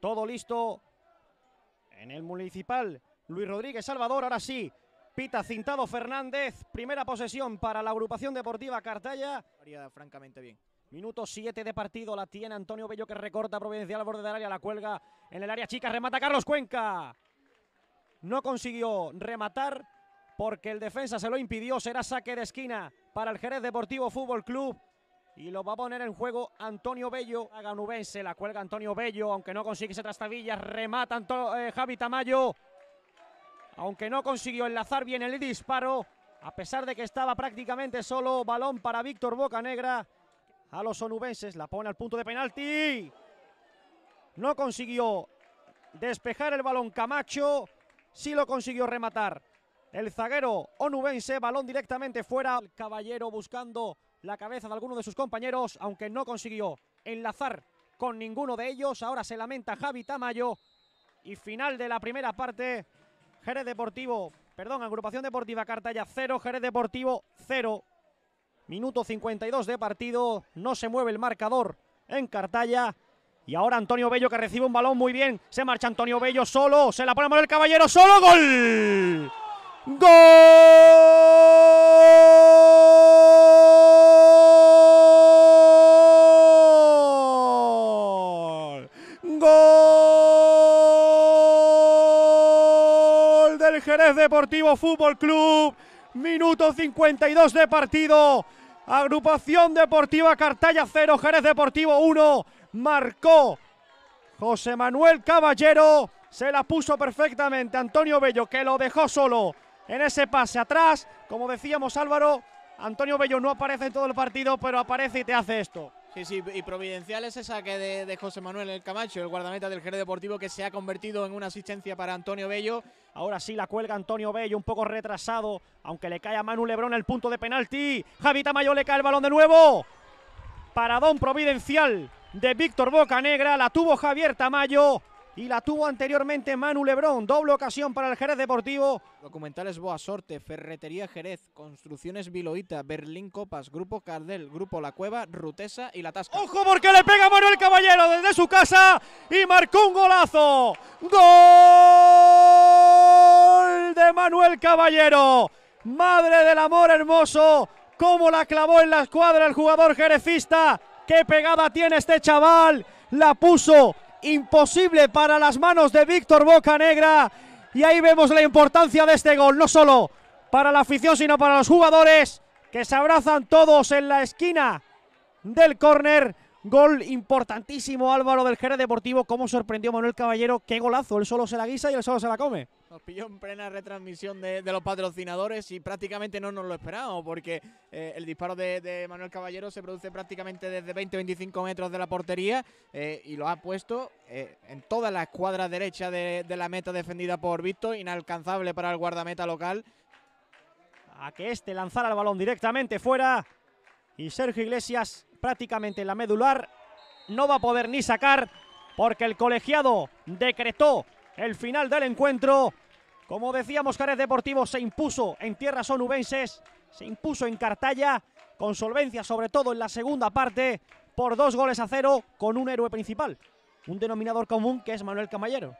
Todo listo en el municipal. Luis Rodríguez Salvador, ahora sí. Pita cintado Fernández. Primera posesión para la agrupación deportiva Cartaya. francamente bien. Minuto 7 de partido. La tiene Antonio Bello que recorta Providencial al borde del área. La cuelga en el área chica. Remata Carlos Cuenca. No consiguió rematar porque el defensa se lo impidió. Será saque de esquina para el Jerez Deportivo Fútbol Club y lo va a poner en juego Antonio Bello. ganubense la cuelga Antonio Bello, aunque no consigue ese trastabilla, remata eh, Javi Tamayo. Aunque no consiguió enlazar bien el disparo, a pesar de que estaba prácticamente solo, balón para Víctor Bocanegra. A los onubenses la pone al punto de penalti. No consiguió despejar el balón Camacho, sí lo consiguió rematar. El zaguero onubense, balón directamente fuera. El caballero buscando la cabeza de alguno de sus compañeros, aunque no consiguió enlazar con ninguno de ellos. Ahora se lamenta Javi Tamayo y final de la primera parte. Jerez Deportivo, perdón, agrupación deportiva Cartalla 0, Jerez Deportivo 0. Minuto 52 de partido, no se mueve el marcador en Cartalla. Y ahora Antonio Bello que recibe un balón muy bien. Se marcha Antonio Bello solo, se la pone el caballero, solo gol. ¡Gol! el Jerez Deportivo Fútbol Club. Minuto 52 de partido. Agrupación Deportiva Cartaya 0, Jerez Deportivo 1. Marcó José Manuel Caballero. Se la puso perfectamente Antonio Bello, que lo dejó solo en ese pase atrás. Como decíamos Álvaro, Antonio Bello no aparece en todo el partido, pero aparece y te hace esto. Sí, sí, y providencial es esa que de, José Manuel El Camacho, el guardameta del Jerez Deportivo, que se ha convertido en una asistencia para Antonio Bello. Ahora sí la cuelga Antonio Bello, un poco retrasado, aunque le cae a Manu Lebrón el punto de penalti. Javier Tamayo le cae el balón de nuevo. Paradón providencial de Víctor Bocanegra, la tuvo Javier Tamayo y la tuvo anteriormente Manu Lebrón. Doble ocasión para el Jerez Deportivo. Documentales Boasorte, Ferretería Jerez, Construcciones Viloita, Berlín Copas, Grupo Cardel, Grupo La Cueva, Rutesa y La Tasca. ¡Ojo porque le pega Manuel Caballero desde su casa y marcó un golazo! ¡Gol de Manuel Caballero! ¡Madre del amor hermoso! ¿Cómo la clavó en la escuadra el jugador jerezista? ¡Qué pegada tiene este chaval! La puso imposible para las manos de Víctor Bocanegra. Y ahí vemos la importancia de este gol, no solo para la afición, sino para los jugadores que se abrazan todos en la esquina del córner. Gol importantísimo Álvaro del Jerez Deportivo. Cómo sorprendió Manuel Caballero. Qué golazo. Él solo se la guisa y él solo se la come. Nos pilló en plena retransmisión de, los patrocinadores y prácticamente no nos lo esperábamos porque eh, el disparo de, Manuel Caballero se produce prácticamente desde 20-25 metros de la portería eh, y lo ha puesto eh, en toda la escuadra derecha de, la meta defendida por Víctor, inalcanzable para el guardameta local. A que este lanzara el balón directamente fuera y Sergio Iglesias prácticamente en la medular no va a poder ni sacar porque el colegiado decretó el final del encuentro. Como decíamos, Jerez Deportivo se impuso en tierras onubenses, se impuso en Cartaya, con solvencia sobre todo en la segunda parte, por dos goles a cero, con un héroe principal, un denominador común que es Manuel Camallero.